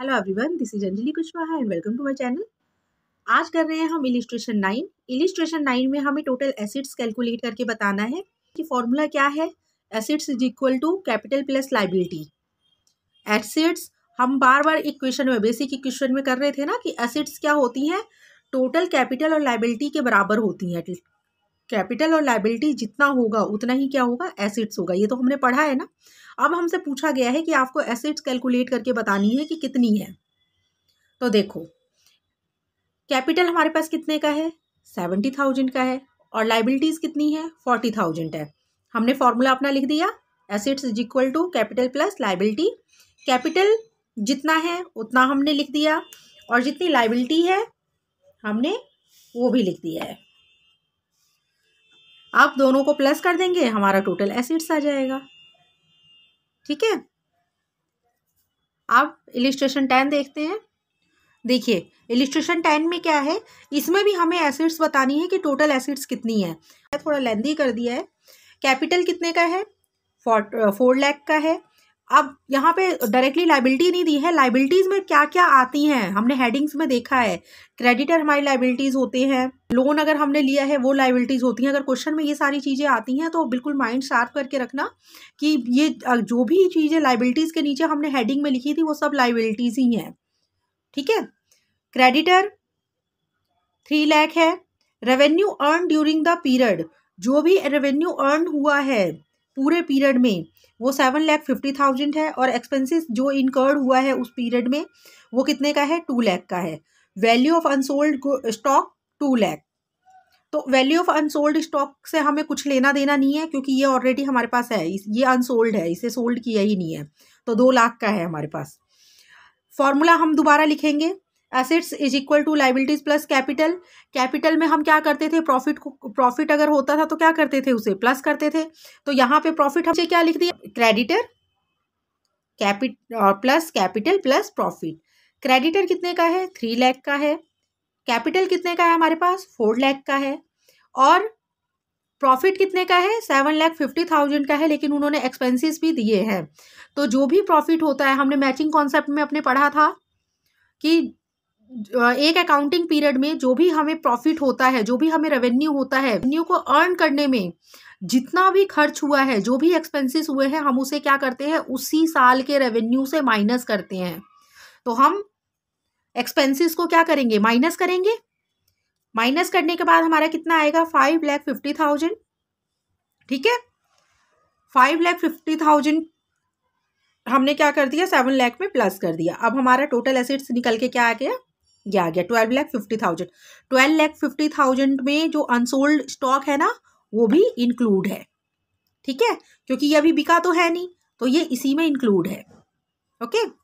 Hello everyone this is Anjali Kushwaha and welcome to my channel आज कर रहे हैं हम इलिस्ट्रेशन नाइन इलिस्ट्रेशन नाइन में हमें टोटल एसिड्स कैलकुलेट करके बताना है कि फॉर्मूला क्या है assets is equal to capital plus liability assets हम बार बार इक्वेशन में बेसिक इक्वेशन में कर रहे थे ना कि एसिड्स क्या होती हैं टोटल कैपिटल और लाइबिलिटी के बराबर होती हैं कैपिटल और लाइबिलिटी जितना होगा उतना ही क्या होगा एसिड्स होगा ये तो हमने पढ़ा है ना अब हमसे पूछा गया है कि आपको एसिड्स कैलकुलेट करके बतानी है कि कितनी है तो देखो कैपिटल हमारे पास कितने का है सेवेंटी थाउजेंड का है और लाइबिलिटीज़ कितनी है फोर्टी थाउजेंड है हमने फॉर्मूला अपना लिख दिया assets is equal to capital plus liability capital जितना है उतना हमने लिख दिया और जितनी लाइबिलिटी है हमने वो भी लिख दिया है आप दोनों को प्लस कर देंगे हमारा टोटल एसिड्स आ जाएगा ठीक है आप इलिस्ट्रेशन टेन देखते हैं देखिए इलिस्ट्रेशन टेन में क्या है इसमें भी हमें एसिड्स बतानी है कि टोटल एसिड्स कितनी है थोड़ा लेंदी कर दिया है कैपिटल कितने का है फोर लैख का है अब यहाँ पे डायरेक्टली लाइबिलिटी नहीं दी है लाइबिलिटीज में क्या क्या आती हैं हमने हेडिंग्स में देखा है क्रेडिटर हमारी लाइबिलिटीज होते हैं लोन अगर हमने लिया है वो लाइबिलिटीज होती हैं अगर क्वेश्चन में ये सारी चीज़ें आती हैं तो बिल्कुल माइंड शार्प करके रखना कि ये जो भी चीज़ें लाइबिलिटीज के नीचे हमने हेडिंग में लिखी थी वो सब लाइबिलिटीज ही हैं ठीक है क्रेडिटर थ्री लैख है revenue earn during the period जो भी रेवेन्यू अर्न हुआ है पूरे पीरियड में वो सेवन लैख फिफ्टी थाउजेंड है और एक्सपेंसेस जो इनकर्ड हुआ है उस पीरियड में वो कितने का है टू लैख का है value of unsold stock two lakh तो वैल्यू ऑफ अनसोल्ड स्टॉक से हमें कुछ लेना देना नहीं है क्योंकि ये ऑलरेडी हमारे पास है ये अनसोल्ड है इसे सोल्ड किया ही नहीं है तो दो लाख का है हमारे पास फॉर्मूला हम दोबारा लिखेंगे assets is equal to liabilities plus capital capital में हम क्या करते थे प्रॉफिट को प्रॉफिट अगर होता था तो क्या करते थे उसे प्लस करते थे तो यहाँ पे प्रॉफिट हमसे क्या लिख दिया क्रेडिटर कैपिट और plus capital plus profit creditor कितने का है थ्री लैख का है कैपिटल कितने का है हमारे पास फोर लैख का है और प्रॉफिट कितने का है सेवन लैख फिफ्टी थाउजेंड का है लेकिन उन्होंने एक्सपेंसेस भी दिए हैं तो जो भी प्रॉफिट होता है हमने मैचिंग कॉन्सेप्ट में अपने पढ़ा था कि एक अकाउंटिंग पीरियड में जो भी हमें प्रॉफिट होता है जो भी हमें रेवेन्यू होता है रेवेन्यू को अर्न करने में जितना भी खर्च हुआ है जो भी एक्सपेंसेस हुए हैं हम उसे क्या करते हैं उसी साल के रेवेन्यू से माइनस करते हैं तो हम एक्सपेंसेस को क्या करेंगे माइनस करेंगे माइनस करने के बाद हमारा कितना आएगा फाइव लैख फिफ्टी थाउजेंड ठीक है फाइव लैख फिफ्टी थाउजेंड हमने क्या कर दिया सेवन लैख में प्लस कर दिया अब हमारा टोटल एसेट्स निकल के क्या आ गया ये आ गया twelve lakh fifty thousand twelve lakh fifty thousand में जो अनसोल्ड स्टॉक है ना वो भी इंक्लूड है ठीक है क्योंकि ये अभी बिका तो है नहीं तो ये इसी में इंक्लूड है ओके okay?